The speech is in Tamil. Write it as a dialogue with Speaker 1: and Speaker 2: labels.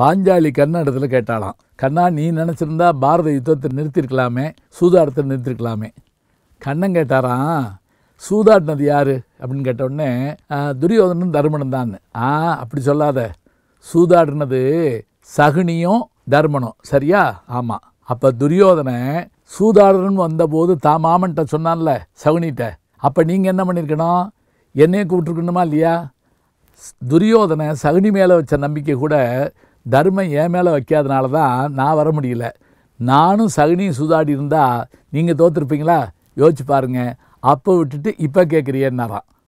Speaker 1: பாஞ்சாலி கர்நாடகத்தில் கேட்டாலாம் கண்ணா நீ நினச்சிருந்தா பாரத யுத்தத்தை நிறுத்திருக்கலாமே சூதாட்டத்தை நிறுத்திருக்கலாமே கண்ணன் கேட்டாராம் சூதாட்டினது யார் அப்படின்னு கேட்டவுடனே துரியோதனும் தர்மனும் தான் ஆ அப்படி சொல்லாத சூதாடினது சகுனியும் தர்மனும் சரியா ஆமாம் அப்போ துரியோதனை சூதாடன்னு வந்தபோது தான் மாமன்ட்ட சொன்னான்ல சகுனிகிட்ட அப்போ நீங்கள் என்ன பண்ணியிருக்கணும் என்னையே கூப்பிட்டுருக்கணுமா இல்லையா துரியோதனை சகுனி மேலே வச்ச நம்பிக்கை கூட தர்மம் என் மேலே வைக்காதனால தான் நான் வர முடியல நானும் சகுனியும் சூதாடி இருந்தால் நீங்கள் தோற்றுருப்பீங்களா யோசிச்சு பாருங்கள் அப்போ விட்டுட்டு இப்போ கேட்குறியன்னாரான்